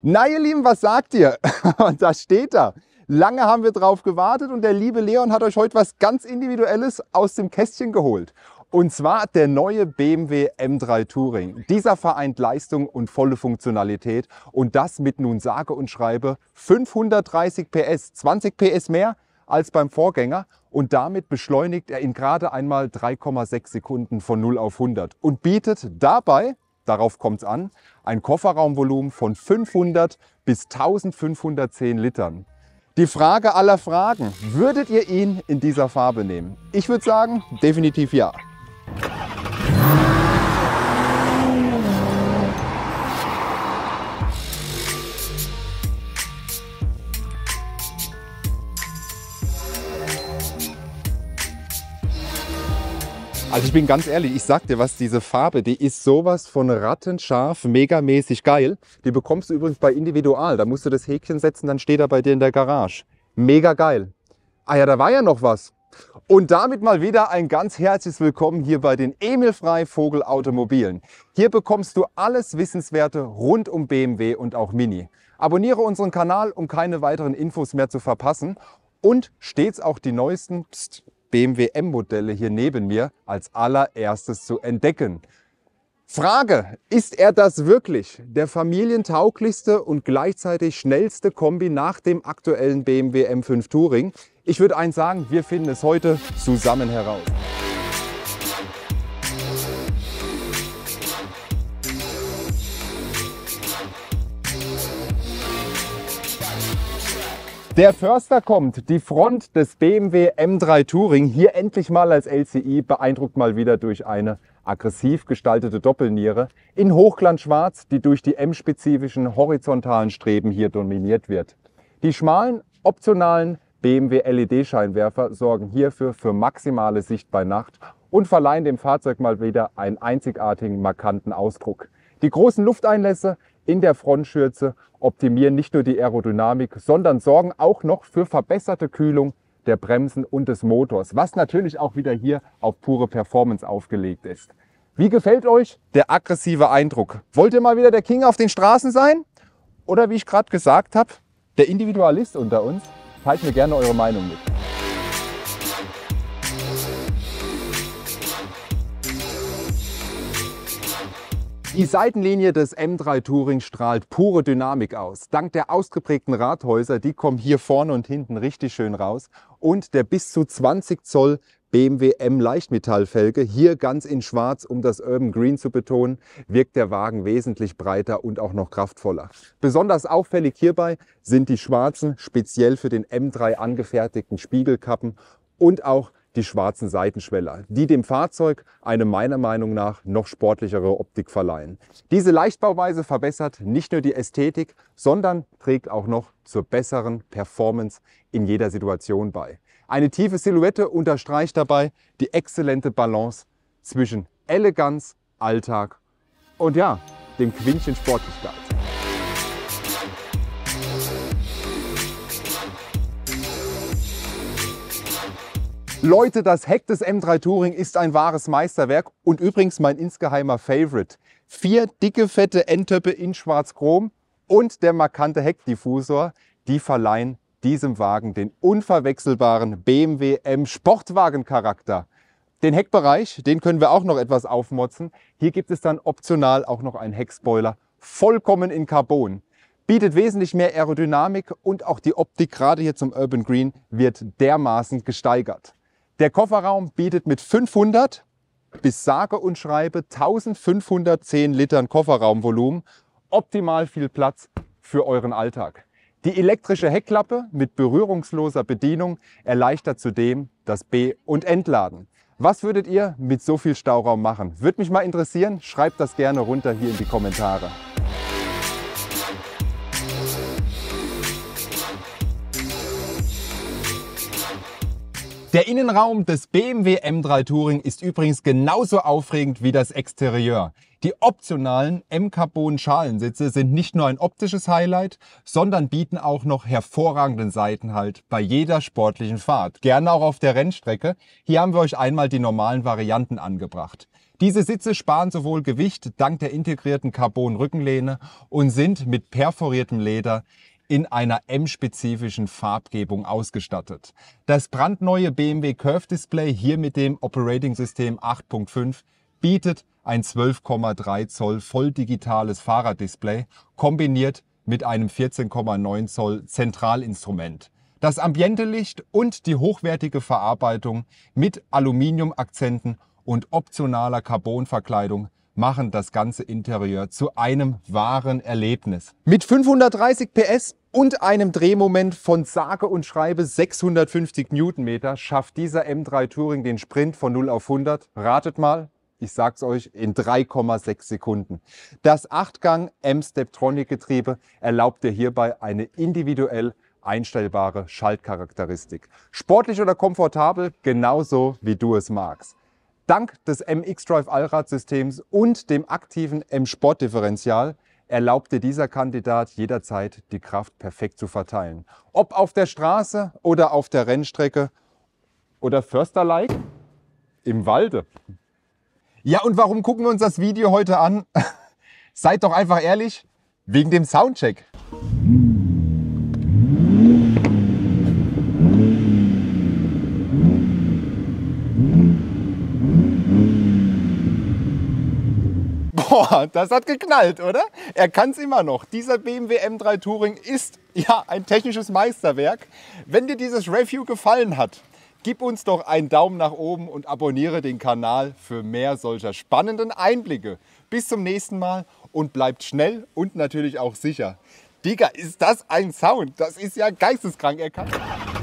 Na ihr Lieben, was sagt ihr? da steht da. Lange haben wir drauf gewartet und der liebe Leon hat euch heute was ganz Individuelles aus dem Kästchen geholt. Und zwar der neue BMW M3 Touring. Dieser vereint Leistung und volle Funktionalität und das mit nun sage und schreibe 530 PS, 20 PS mehr als beim Vorgänger und damit beschleunigt er in gerade einmal 3,6 Sekunden von 0 auf 100 und bietet dabei darauf kommt es an, ein Kofferraumvolumen von 500 bis 1510 Litern. Die Frage aller Fragen, würdet ihr ihn in dieser Farbe nehmen? Ich würde sagen, definitiv ja. Also ich bin ganz ehrlich, ich sag dir was, diese Farbe, die ist sowas von rattenscharf, megamäßig geil. Die bekommst du übrigens bei Individual, da musst du das Häkchen setzen, dann steht er bei dir in der Garage. Mega geil. Ah ja, da war ja noch was. Und damit mal wieder ein ganz herzliches Willkommen hier bei den Emil Frei Vogel Automobilen. Hier bekommst du alles Wissenswerte rund um BMW und auch Mini. Abonniere unseren Kanal, um keine weiteren Infos mehr zu verpassen und stets auch die neuesten Psst, BMW M-Modelle hier neben mir als allererstes zu entdecken. Frage, ist er das wirklich? Der familientauglichste und gleichzeitig schnellste Kombi nach dem aktuellen BMW M5 Touring? Ich würde eins sagen, wir finden es heute zusammen heraus. Der Förster kommt, die Front des BMW M3 Touring, hier endlich mal als LCI, beeindruckt mal wieder durch eine aggressiv gestaltete Doppelniere in Hochglanzschwarz, die durch die M-spezifischen horizontalen Streben hier dominiert wird. Die schmalen, optionalen BMW LED-Scheinwerfer sorgen hierfür für maximale Sicht bei Nacht und verleihen dem Fahrzeug mal wieder einen einzigartigen, markanten Ausdruck. Die großen Lufteinlässe in der Frontschürze optimieren nicht nur die Aerodynamik, sondern sorgen auch noch für verbesserte Kühlung der Bremsen und des Motors, was natürlich auch wieder hier auf pure Performance aufgelegt ist. Wie gefällt euch der aggressive Eindruck? Wollt ihr mal wieder der King auf den Straßen sein? Oder wie ich gerade gesagt habe, der Individualist unter uns? Teilt mir gerne eure Meinung mit. Die Seitenlinie des M3 Touring strahlt pure Dynamik aus. Dank der ausgeprägten Radhäuser, die kommen hier vorne und hinten richtig schön raus. Und der bis zu 20 Zoll BMW M Leichtmetallfelge, hier ganz in schwarz, um das Urban Green zu betonen, wirkt der Wagen wesentlich breiter und auch noch kraftvoller. Besonders auffällig hierbei sind die schwarzen, speziell für den M3 angefertigten Spiegelkappen und auch die schwarzen Seitenschweller, die dem Fahrzeug eine meiner Meinung nach noch sportlichere Optik verleihen. Diese Leichtbauweise verbessert nicht nur die Ästhetik, sondern trägt auch noch zur besseren Performance in jeder Situation bei. Eine tiefe Silhouette unterstreicht dabei die exzellente Balance zwischen Eleganz, Alltag und ja, dem Quintchen Sportlichkeit. Leute, das Heck des M3 Touring ist ein wahres Meisterwerk und übrigens mein insgeheimer Favorite. Vier dicke, fette Endtöppe in Schwarz-Chrom und der markante Heckdiffusor, die verleihen diesem Wagen den unverwechselbaren BMW M Sportwagen-Charakter. Den Heckbereich, den können wir auch noch etwas aufmotzen. Hier gibt es dann optional auch noch einen Heckspoiler, vollkommen in Carbon. Bietet wesentlich mehr Aerodynamik und auch die Optik, gerade hier zum Urban Green, wird dermaßen gesteigert. Der Kofferraum bietet mit 500 bis sage und schreibe 1510 Litern Kofferraumvolumen optimal viel Platz für euren Alltag. Die elektrische Heckklappe mit berührungsloser Bedienung erleichtert zudem das B- und Entladen. Was würdet ihr mit so viel Stauraum machen? Würde mich mal interessieren, schreibt das gerne runter hier in die Kommentare. Der Innenraum des BMW M3 Touring ist übrigens genauso aufregend wie das Exterieur. Die optionalen M-Carbon-Schalensitze sind nicht nur ein optisches Highlight, sondern bieten auch noch hervorragenden Seitenhalt bei jeder sportlichen Fahrt. Gerne auch auf der Rennstrecke. Hier haben wir euch einmal die normalen Varianten angebracht. Diese Sitze sparen sowohl Gewicht dank der integrierten Carbon-Rückenlehne und sind mit perforiertem Leder in einer M-spezifischen Farbgebung ausgestattet. Das brandneue BMW Curve Display hier mit dem Operating System 8.5 bietet ein 12,3 Zoll voll digitales Fahrraddisplay kombiniert mit einem 14,9 Zoll Zentralinstrument. Das ambiente Licht und die hochwertige Verarbeitung mit Aluminiumakzenten und optionaler Carbonverkleidung machen das ganze Interieur zu einem wahren Erlebnis. Mit 530 PS und einem Drehmoment von sage und schreibe 650 Newtonmeter schafft dieser M3 Touring den Sprint von 0 auf 100. Ratet mal, ich sag's euch, in 3,6 Sekunden. Das 8-Gang M-Steptronic-Getriebe erlaubt dir hierbei eine individuell einstellbare Schaltcharakteristik. Sportlich oder komfortabel, genauso wie du es magst. Dank des MX-Drive Allradsystems und dem aktiven M-Sport-Differential erlaubte dieser Kandidat jederzeit die Kraft perfekt zu verteilen. Ob auf der Straße oder auf der Rennstrecke oder Försterlike im Walde. Ja, und warum gucken wir uns das Video heute an? Seid doch einfach ehrlich, wegen dem Soundcheck. Boah, das hat geknallt, oder? Er kann es immer noch. Dieser BMW M3 Touring ist ja ein technisches Meisterwerk. Wenn dir dieses Review gefallen hat, gib uns doch einen Daumen nach oben und abonniere den Kanal für mehr solcher spannenden Einblicke. Bis zum nächsten Mal und bleibt schnell und natürlich auch sicher. Digga, ist das ein Sound? Das ist ja geisteskrank. Er